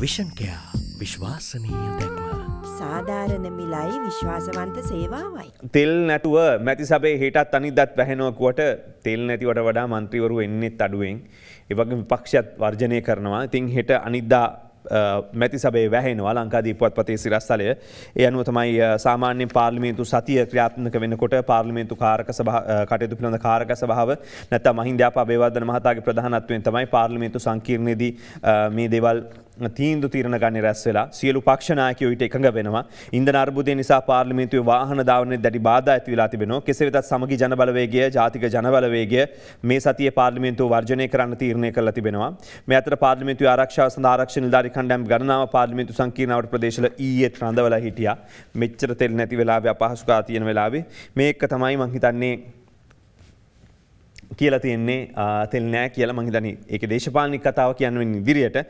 විෂන්කයා විශ්වාසනීය දැක්ම. සාධාරණ මිලයි විශ්වාසවන්ත සේවාවයි. තෙල් නැතුව මැති සබේ හිටත් අනිදත් පැහෙනවකුවට තෙල් නැතිවට වඩා මන්ත්‍රීවරු එන්නෙත් අඩුවෙන් ඒවගේ විපක්ෂත් වර්ජනය කරනවා තින් හෙට අනිද්දා මැති සබේ වැහෙනවා ලංකාදීපුවත් පතේ සිරස්ථලය ඒ අනුව තමයි සාමාන්‍ය පාර්ලිමේන්තු සතිය ක්‍රියාත්මක වෙනකොට පාර්ලිමේන්තු කාරක කටයුතු පිළඳ කාරක සභාව නැත මහින්දයා පබේවදන මහතාගේ ප්‍රධානත්වයෙන් තමයි පාර්ලිමේන්තු සංකීර්ණයේදී මේ දේවල් තීන්දු තීරණ ගන්න රැස් වෙලා සියලු පක්ෂනායකයෝට එකඟ වෙනවා ඉන්ද අර්බුදය නිසා පාර්ලිමිතුවේ වාහන දාවන දැඩි බාධ ඇති වෙලා තිබෙනවා කෙසේ වෙතත් සමගි ජනබලවේගේ ජාතික ජනබලවේගේ මේ සතිය පාර්ලිමින්තු වර්ජනය කරන්න තීරණය කරලා තිබෙනවා මේ අතර පාර්ලිමිතු ආරක්ෂාව සඳහා ආරක්ෂණ නිලධාරි කණ්ඩායම් ගණනාව පාර්ලිමිතු සංකීර්ණවට ප්‍රදේශවල ඊයේ රඳවලා හිටියා මෙච්චර තෙල් නැති වෙලාවේ අපහසුකම් තියෙන වෙලාවේ මේක තමයි මං හිතන්නේ කියලා තියෙන්නේ තෙල් නෑ කියලා මහිතනි ඒක දේශපාලනික කතාව කියන්නෙන් ඉදිරියට.